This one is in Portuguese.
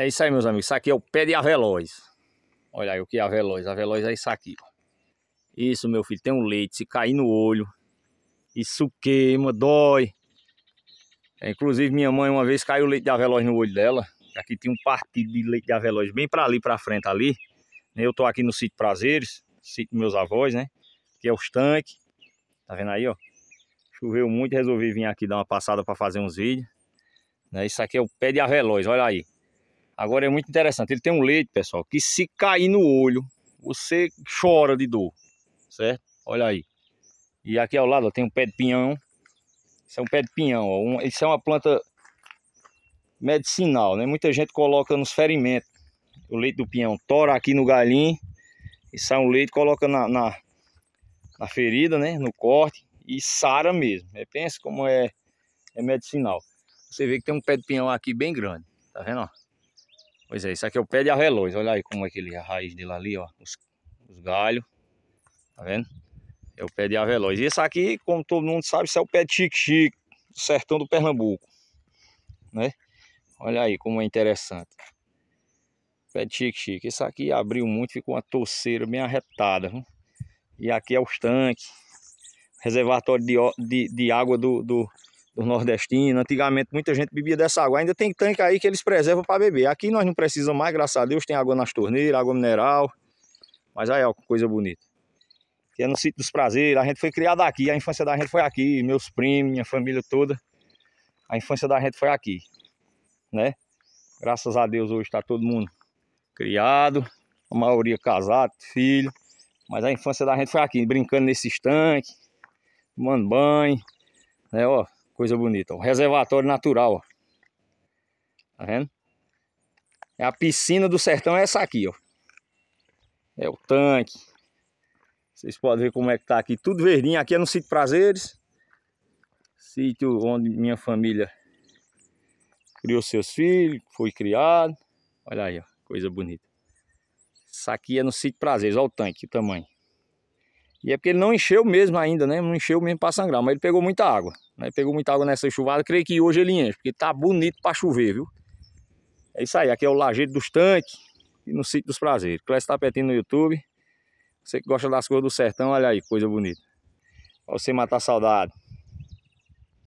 É isso aí, meus amigos. Isso aqui é o pé de avelóis. Olha aí o que é avelóis. Avelóis é isso aqui, Isso, meu filho, tem um leite. Se cair no olho, isso queima, dói. É, inclusive, minha mãe uma vez caiu o leite de avelóis no olho dela. Aqui tinha um partido de leite de avelóis bem para ali, para frente ali. Né, eu tô aqui no sítio Prazeres, sítio meus avós, né? Que é os tanques. Tá vendo aí, ó? Choveu muito, resolvi vir aqui dar uma passada para fazer uns vídeos. Né, isso aqui é o pé de avelóis, olha aí. Agora é muito interessante. Ele tem um leite, pessoal, que se cair no olho, você chora de dor, certo? Olha aí. E aqui ao lado ó, tem um pé de pinhão. Isso é um pé de pinhão. Ó. Um, isso é uma planta medicinal, né? Muita gente coloca nos ferimentos. O leite do pinhão tora aqui no galinho e sai um leite, coloca na, na, na ferida, né? No corte e sara mesmo. É, pensa como é, é medicinal. Você vê que tem um pé de pinhão aqui bem grande. Tá vendo? Ó? Pois é, isso aqui é o pé de arrelões. Olha aí como é que ele, a raiz dele ali, ó. Os, os galhos. Tá vendo? É o pé de avelões. E esse aqui, como todo mundo sabe, isso é o pé de chique-chique, do sertão do Pernambuco. Né? Olha aí como é interessante. Pé de chique-chique. Esse aqui abriu muito, ficou uma torceira bem arretada. Viu? E aqui é os tanques. Reservatório de, de, de água do, do, do nordestino. Antigamente muita gente bebia dessa água. Ainda tem tanque aí que eles preservam para beber. Aqui nós não precisamos mais, graças a Deus, tem água nas torneiras, água mineral. Mas aí, ó, coisa bonita. Aqui é no sítio dos prazeres, a gente foi criado aqui, a infância da gente foi aqui, meus primos, minha família toda. A infância da gente foi aqui, né? Graças a Deus hoje está todo mundo criado, a maioria casado, filho. Mas a infância da gente foi aqui, brincando nesses tanques, tomando banho, né, ó, Coisa bonita. Um reservatório natural. Ó. Tá vendo? É a piscina do sertão é essa aqui, ó. É o tanque. Vocês podem ver como é que tá aqui. Tudo verdinho. Aqui é no Sítio Prazeres. Sítio onde minha família criou seus filhos, foi criado. Olha aí, ó, coisa bonita. Isso aqui é no sítio Prazeres, olha o tanque, o tamanho. E é porque ele não encheu mesmo ainda, né? Não encheu mesmo para sangrar, mas ele pegou muita água. Né? Pegou muita água nessa chuvada. Creio que hoje ele enche, porque tá bonito para chover, viu? É isso aí. Aqui é o Lajeiro dos Tanques e no Sítio dos Prazeres. Clécio apertando no YouTube. Você que gosta das coisas do sertão, olha aí, coisa bonita. Pra você matar saudade.